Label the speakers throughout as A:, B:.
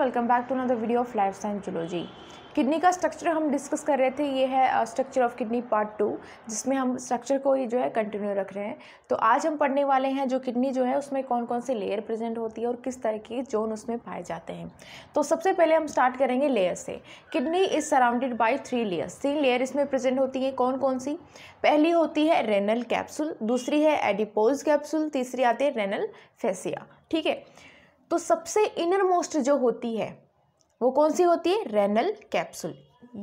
A: welcome back to another video of life science zoology kidney का structure हम discuss कर रहे थे ये है structure of kidney part two जिसमें हम स्ट्रक्चर को ही जो है कंटिन्यू रख रहे हैं तो आज हम पढ़ने वाले हैं जो किडनी जो है उसमें कौन कौन से लेयर प्रेजेंट होती है और किस तरह के जोन उसमें पाए जाते हैं तो सबसे पहले हम स्टार्ट करेंगे लेयर से kidney is surrounded by three layers तीन लेयर इसमें प्रेजेंट होती हैं कौन कौन सी पहली होती है रेनल कैप्सूल दूसरी है एडिपोज कैप्सूल तीसरी आती है रेनल फेसिया ठीक है तो सबसे इनर मोस्ट जो होती है वो कौन सी होती है रेनल कैप्सूल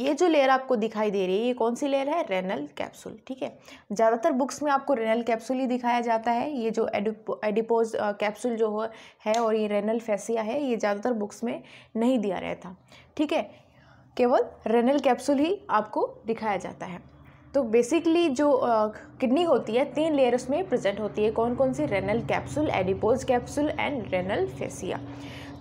A: ये जो लेयर आपको दिखाई दे रही है ये कौन सी लेयर है रेनल कैप्सूल ठीक है ज़्यादातर बुक्स में आपको रेनल कैप्सूल ही दिखाया जाता है ये जो एडिपो एडिपोज कैप्सूल जो है और ये रेनल फैसिया है ये ज़्यादातर बुक्स में नहीं दिया रहता ठीक है केवल रेनल कैप्सूल ही आपको दिखाया जाता है तो बेसिकली जो किडनी होती है तीन लेयर उसमें प्रेजेंट होती है कौन कौन सी renal capsule adipose capsule and renal fascia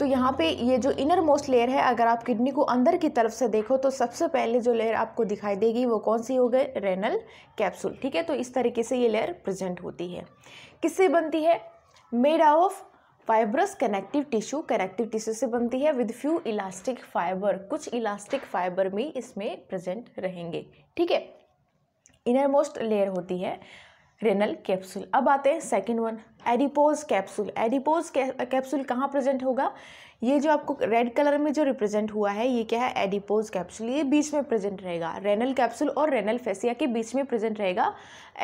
A: तो यहाँ पे ये जो इनर मोस्ट लेयर है अगर आप किडनी को अंदर की तरफ से देखो तो सबसे पहले जो लेयर आपको दिखाई देगी वो कौन सी हो गई रेनल कैप्सूल ठीक है तो इस तरीके से ये लेयर प्रेजेंट होती है किससे बनती है made of fibrous connective tissue connective tissue से बनती है विद फ्यू इलास्टिक फाइबर कुछ इलास्टिक फाइबर भी इसमें प्रेजेंट रहेंगे ठीक है इनर मोस्ट लेयर होती है रेनल कैप्सूल अब आते हैं second one adipose capsule adipose capsule कहाँ प्रेजेंट होगा ये जो आपको रेड कलर में जो रिप्रेजेंट हुआ है ये क्या है एडिपोज कैप्सूल ये बीच में प्रेजेंट रहेगा रेनल कैप्सूल और रेनल फेसिया के बीच में प्रेजेंट रहेगा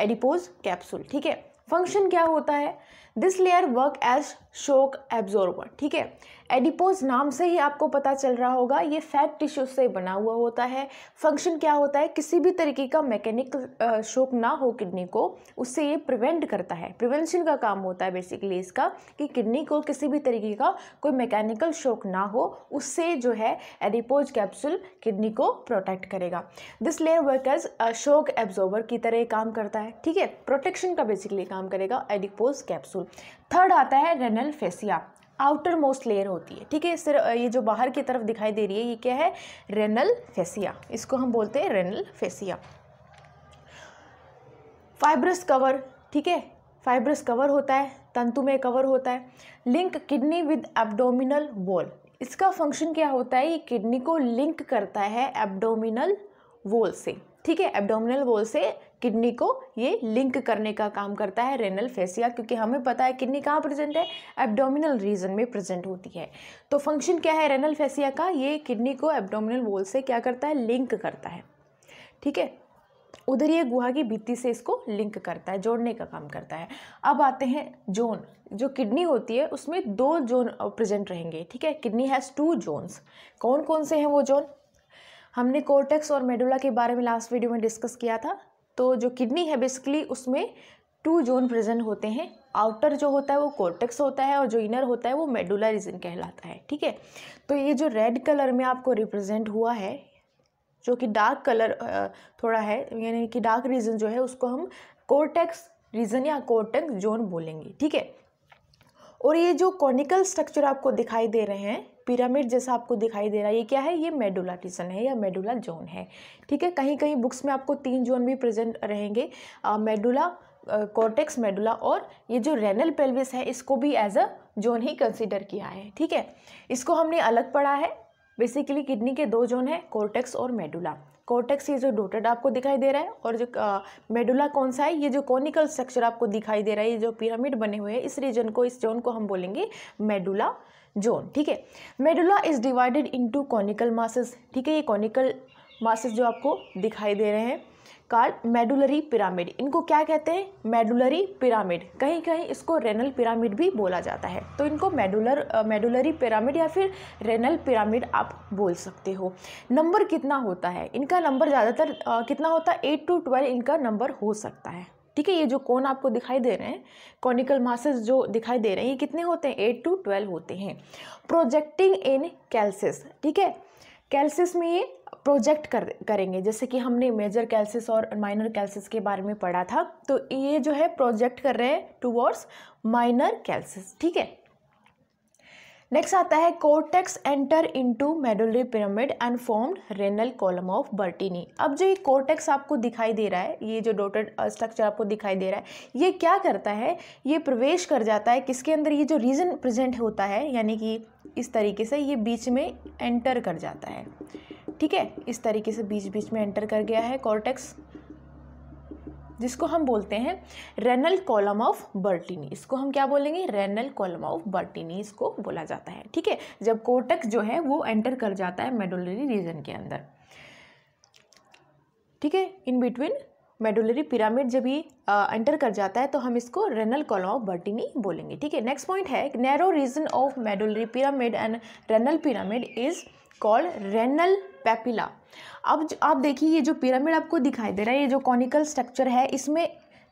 A: एडिपोज कैप्सूल ठीक है फंक्शन क्या होता है this layer work as shock absorber ठीक है एडिपोज नाम से ही आपको पता चल रहा होगा ये फैट टिश्यू से बना हुआ होता है फंक्शन क्या होता है किसी भी तरीके का मैकेनिक शोक ना हो किडनी को उससे ये प्रिवेंट करता है प्रिवेंशन का काम होता है बेसिकली इसका कि किडनी को किसी भी तरीके का कोई मैकेनिकल शोक ना हो उससे जो है एडिपोज कैप्सूल किडनी को प्रोटेक्ट करेगा this layer workers shock absorber की तरह काम करता है ठीक है प्रोटेक्शन का बेसिकली काम करेगा एडिपोज कैप्सूल थर्ड आता है renal fascia outermost layer होती है ठीक है सर ये जो बाहर की तरफ दिखाई दे रही है ये क्या है रेनल फेसिया इसको हम बोलते हैं रेनल फेसिया फाइब्रस कवर ठीक है फाइब्रस कवर होता है तंतु में कवर होता है link kidney with abdominal wall इसका फंक्शन क्या होता है ये किडनी को लिंक करता है एब्डोमिनल वॉल से ठीक है एब्डोमिनल वॉल से किडनी को ये लिंक करने का काम करता है रेनल फेसिया क्योंकि हमें पता है किडनी कहाँ प्रेजेंट है एब्डोमिनल रीजन में प्रेजेंट होती है तो फंक्शन क्या है रेनल फेसिया का ये किडनी को एब्डोमिनल वॉल से क्या करता है लिंक करता है ठीक है उधर ये गुहा की भित्ति से इसको लिंक करता है जोड़ने का काम करता है अब आते हैं जोन जो किडनी होती है उसमें दो जोन प्रेजेंट रहेंगे ठीक है किडनी हैज़ टू जोन्स कौन कौन से हैं वो जोन हमने कोर्टेक्स और मेडुला के बारे में लास्ट वीडियो में डिस्कस किया था तो जो किडनी है बेसिकली उसमें टू जोन प्रेजेंट होते हैं आउटर जो होता है वो कोर्टेक्स होता है और जो इनर होता है वो मेडुला रीजन कहलाता है ठीक है तो ये जो रेड कलर में आपको रिप्रेजेंट हुआ है जो कि डार्क कलर थोड़ा है यानी कि डार्क रीजन जो है उसको हम कोर्टेक्स रीजन या कोर्टेक्स जोन बोलेंगे ठीक है और ये जो कॉनिकल स्ट्रक्चर आपको दिखाई दे रहे हैं पिरामिड जैसा आपको दिखाई दे रहा है ये क्या है ये मेडुला टीसन है या मेडुला जोन है ठीक है कहीं कहीं बुक्स में आपको तीन जोन भी प्रेजेंट रहेंगे मेडुला कॉर्टेक्स मेडुला और ये जो रेनल पेल्विस है इसको भी एज अ जोन ही कंसिडर किया है ठीक है इसको हमने अलग पढ़ा है बेसिकली किडनी के दो जोन है कॉर्टेक्स और मेडुला कॉर्टेक्स ये जो डोटेड आपको दिखाई दे रहा है और जो मेडुला कौन सा है ये जो कॉनिकल स्ट्रक्चर आपको दिखाई दे रहा है ये जो पिरामिड बने हुए हैं इस रीजन को इस जोन को हम बोलेंगे मेडुला जोन ठीक है medulla is divided into conical masses ठीक है ये कॉनिकल मासेस जो आपको दिखाई दे रहे हैं कार्ड मेडुलरी पिरामिड इनको क्या कहते हैं मेडुलरी पिरामिड कहीं कहीं इसको रेनल पिरामिड भी बोला जाता है तो इनको मेडुलर मेडुलरी पिरामिड या फिर रेनल पिरामिड आप बोल सकते हो नंबर कितना होता है इनका नंबर ज़्यादातर कितना होता है एट टू ट्वेल्व इनका नंबर हो सकता है ठीक है ये जो कोन आपको दिखाई दे रहे हैं कॉनिकल मासेस जो दिखाई दे रहे हैं ये कितने होते हैं एट टू ट्वेल्व होते हैं प्रोजेक्टिंग इन कैल्सिस ठीक है कैल्सिस में ये प्रोजेक्ट कर करेंगे जैसे कि हमने मेजर कैल्सिस और माइनर कैल्सिस के बारे में पढ़ा था तो ये जो है प्रोजेक्ट कर रहे हैं टूवर्ड्स माइनर कैल्सिस ठीक है नेक्स्ट आता है cortex enter into medullary pyramid and form renal column of Bertini अब जो ये कोर्टेक्स आपको दिखाई दे रहा है ये जो डोटेड स्ट्रक्चर आपको दिखाई दे रहा है ये क्या करता है ये प्रवेश कर जाता है किसके अंदर ये जो रीजन प्रेजेंट होता है यानी कि इस तरीके से ये बीच में एंटर कर जाता है ठीक है इस तरीके से बीच बीच में एंटर कर गया है कॉर्टेक्स जिसको हम बोलते हैं रेनल कॉलम ऑफ बर्टिनी इसको हम क्या बोलेंगे रेनल कॉलम ऑफ बर्टिनी इसको बोला जाता है ठीक है जब कोटक जो है वो एंटर कर जाता है मेडोलरी रीजन के अंदर ठीक है इन बिटवीन मेडुलरी पिरामिड जब भी एंटर कर जाता है तो हम इसको रेनल कॉलम ऑफ बर्टिनी बोलेंगे ठीक है नेक्स्ट पॉइंट है narrow region of medullary pyramid and renal pyramid is called renal papilla अब आप देखिए ये जो पिरामिड आपको दिखाई दे रहा है ये जो कॉनिकल स्ट्रक्चर है इसमें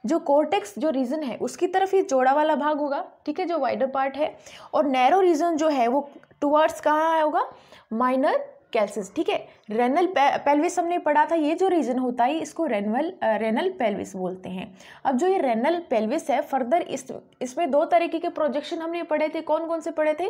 A: जो कोर्टेक्स जो रीजन है उसकी तरफ ये चौड़ा वाला भाग होगा ठीक है जो वाइडर पार्ट है और नैरो रीजन जो है वो टुवर्ड्स कहाँ होगा माइनर कैल्सिस ठीक है रेनल पेल्विस हमने पढ़ा था ये जो रीजन होता है इसको रेनल रेनल पेल्विस बोलते हैं अब जो ये रेनल पेल्विस है फर्दर इस इसमें दो तरीके के प्रोजेक्शन हमने पढ़े थे कौन कौन से पढ़े थे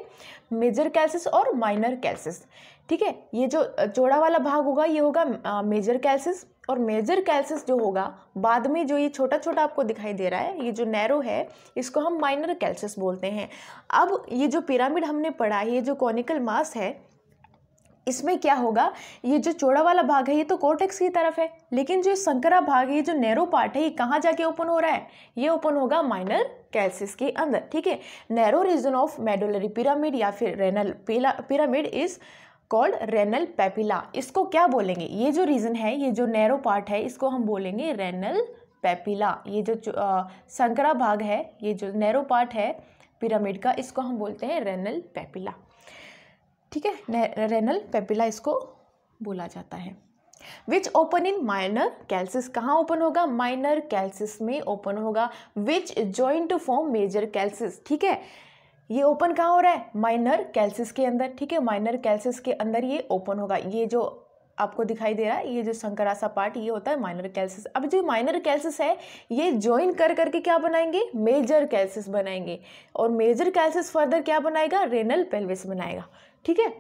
A: मेजर कैल्सिस और माइनर कैल्सिस ठीक है ये जो चौड़ा वाला भाग होगा ये होगा मेजर कैल्सिस और मेजर कैल्सिस जो होगा बाद में जो ये छोटा छोटा आपको दिखाई दे रहा है ये जो नैरो है इसको हम माइनर कैल्सिस बोलते हैं अब ये जो पिरामिड हमने पढ़ा है ये जो कॉनिकल मास है इसमें क्या होगा ये जो चौड़ा वाला भाग है ये तो कोर्टेक्स की तरफ है लेकिन जो संकरा भाग है जो नैरो पार्ट है ये कहाँ जाके ओपन हो रहा है ये ओपन होगा माइनर कैल्सिस के अंदर ठीक है narrow region of medullary pyramid या फिर renal pyramid is called renal papilla इसको क्या बोलेंगे ये जो रीजन है ये जो नैरो पार्ट है इसको हम बोलेंगे रेनल पेपिला ये जो संकरा भाग है ये जो नैरो पार्ट है पिरामिड का इसको हम बोलते हैं रेनल पेपिला ठीक है रेनल पेपिला इसको बोला जाता है विच ओपन इन माइनर कैल्सिस कहाँ ओपन होगा माइनर कैल्सिस में ओपन होगा which join to form major calyces ठीक है ये ओपन कहाँ हो रहा है माइनर कैल्सिस के अंदर ठीक है माइनर कैल्सिस के अंदर ये ओपन होगा ये जो आपको दिखाई दे रहा है ये जो संकरासा पार्ट ये होता है माइनर कैल्सिस अब जो माइनर कैल्सिस है ये ज्वाइन कर करके क्या बनाएंगे मेजर कैल्सिस बनाएंगे और मेजर कैल्सिस फर्दर क्या बनाएगा रेनल पेल्विस बनाएगा ठीक है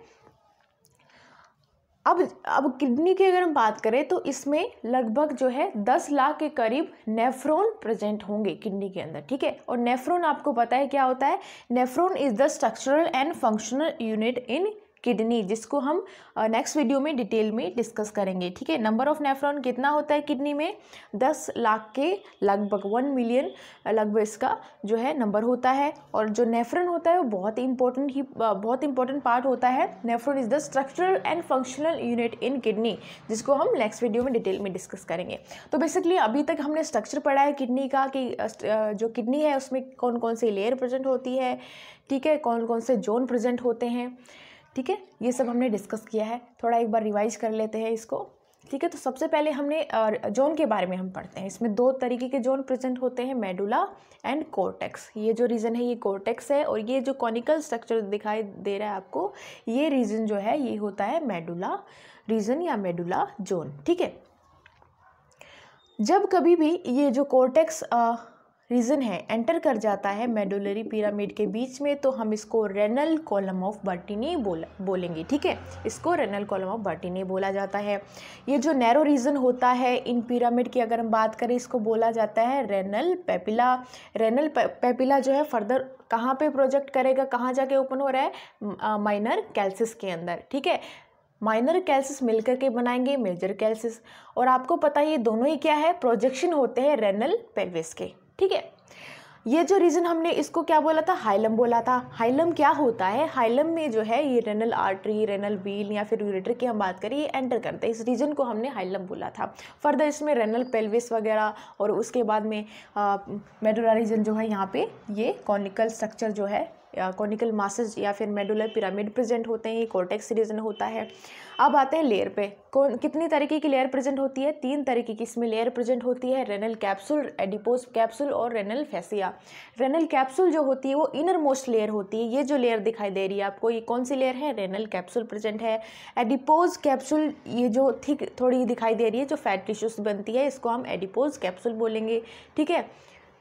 A: अब अब किडनी की अगर हम बात करें तो इसमें लगभग जो है दस लाख के करीब नेफ्रोन प्रेजेंट होंगे किडनी के अंदर ठीक है और नेफ्रोन आपको पता है क्या होता है nephron is the structural and functional unit in kidney जिसको हम नेक्स्ट वीडियो में डिटेल में डिस्कस करेंगे ठीक है नंबर ऑफ नेफ्रॉन कितना होता है किडनी में दस लाख के लगभग वन मिलियन लगभग इसका जो है नंबर होता है और जो नेफ्रन होता है वो बहुत इंपॉर्टेंट ही बहुत इंपॉर्टेंट पार्ट होता है nephron is the structural and functional unit in kidney जिसको हम नेक्स्ट वीडियो में डिटेल में डिस्कस करेंगे तो बेसिकली अभी तक हमने स्ट्रक्चर पढ़ा है किडनी का कि जो किडनी है उसमें कौन कौन सी लेयर प्रेजेंट होती है ठीक है कौन कौन से जोन प्रेजेंट होते हैं ठीक है ये सब हमने डिस्कस किया है थोड़ा एक बार रिवाइज कर लेते हैं इसको ठीक है तो सबसे पहले हमने जोन के बारे में हम पढ़ते हैं इसमें दो तरीके के जोन प्रेजेंट होते हैं मेडुला एंड कोर्टेक्स ये जो रीजन है ये कोर्टेक्स है और ये जो कॉनिकल स्ट्रक्चर दिखाई दे रहा है आपको ये रीजन जो है ये होता है मेडुला रीजन या मेडुला जोन ठीक है जब कभी भी ये जो कोर्टेक्स रीज़न है एंटर कर जाता है मेडुलरी पिरामिड के बीच में तो हम इसको रेनल कॉलम ऑफ बर्टिनी बोल बोलेंगे ठीक है इसको रेनल कॉलम ऑफ बर्टिनी बोला जाता है ये जो नैरो रीज़न होता है इन पिरामिड की अगर हम बात करें इसको बोला जाता है रेनल पेपिला रेनल पेपिला जो है फर्दर कहाँ पे प्रोजेक्ट करेगा कहाँ जाके ओपन हो रहा है माइनर कैल्सिस के अंदर ठीक है माइनर कैल्सिस मिलकर के बनाएंगे मेजर कैल्सिस और आपको पता ये दोनों ही क्या है प्रोजेक्शन होते हैं रेनल पेल्विस के ठीक है ये जो रीज़न हमने इसको क्या बोला था हाइलम बोला था हाइलम क्या होता है हाइलम में जो है ये रेनल आर्टरी रेनल व्हील या फिर यूरेटर की हम बात करें ये एंटर करते हैं इस रीजन को हमने हाइलम बोला था फर्दर इसमें रेनल पेल्विस वगैरह और उसके बाद में मेडोरा रीजन जो है यहाँ पे ये कॉनिकल स्ट्रक्चर जो है कॉनिकल मासज या फिर मेडुलर पिरामिड प्रेजेंट होते हैं ये कोर्टेक्स रीजन होता है अब आते हैं लेयर पे कौन कितनी तरीके की लेयर प्रेजेंट होती है तीन तरीके की इसमें लेयर प्रेजेंट होती है रेनल कैप्सूल एडिपोज कैप्सूल और रेनल फेसिया रेनल कैप्सूल जो होती है वो इनर मोस्ट लेयर होती है ये जो लेयर दिखाई दे रही है आपको ये कौन सी लेयर है रेनल कैप्सूल प्रेजेंट है एडिपोज कैप्सूल ये जो थिक थोड़ी दिखाई दे रही है जो फैट टिश्यूज बनती है इसको हम एडिपोज कैप्सूल बोलेंगे ठीक है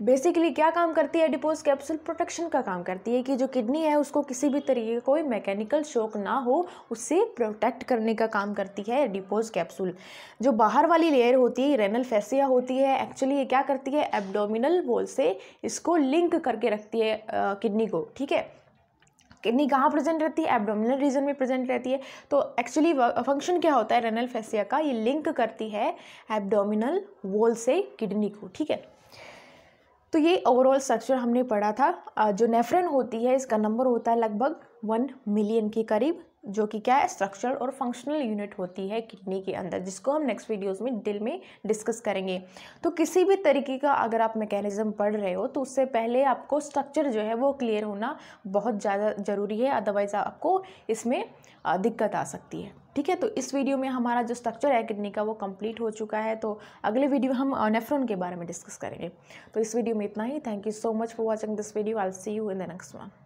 A: बेसिकली क्या काम करती है डिपोज कैप्सूल प्रोटेक्शन का काम करती है कि जो किडनी है उसको किसी भी तरीके का कोई मैकेनिकल शोक ना हो उससे प्रोटेक्ट करने का काम करती है डिपोज कैप्सूल जो बाहर वाली लेयर होती है रेनल फैसिया होती है एक्चुअली ये क्या करती है एब्डोमिनल वॉल से इसको लिंक करके रखती है किडनी को ठीक है किडनी कहाँ प्रेजेंट रहती है एब्डोमिनल रीजन में प्रेजेंट रहती है तो एक्चुअली फंक्शन क्या होता है रेनल फैसिया का ये लिंक करती है एब्डोमिनल वॉल से किडनी को ठीक है तो ये ओवरऑल स्ट्रक्चर हमने पढ़ा था जो नेफ्रन होती है इसका नंबर होता है लगभग वन मिलियन के करीब जो कि क्या है स्ट्रक्चरल और फंक्शनल यूनिट होती है किडनी के अंदर जिसको हम नेक्स्ट वीडियोस में डिल में डिस्कस करेंगे तो किसी भी तरीके का अगर आप मैकेनिज़्म पढ़ रहे हो तो उससे पहले आपको स्ट्रक्चर जो है वो क्लियर होना बहुत ज़्यादा ज़रूरी है अदरवाइज़ आपको इसमें दिक्कत आ सकती है ठीक है तो इस वीडियो में हमारा जो स्ट्रक्चर है किडनी का वो कम्प्लीट हो चुका है तो अगले वीडियो हम नेफ्रोन के बारे में डिस्कस करेंगे तो इस वीडियो में इतना ही thank you so much for watching this video I see you in the next one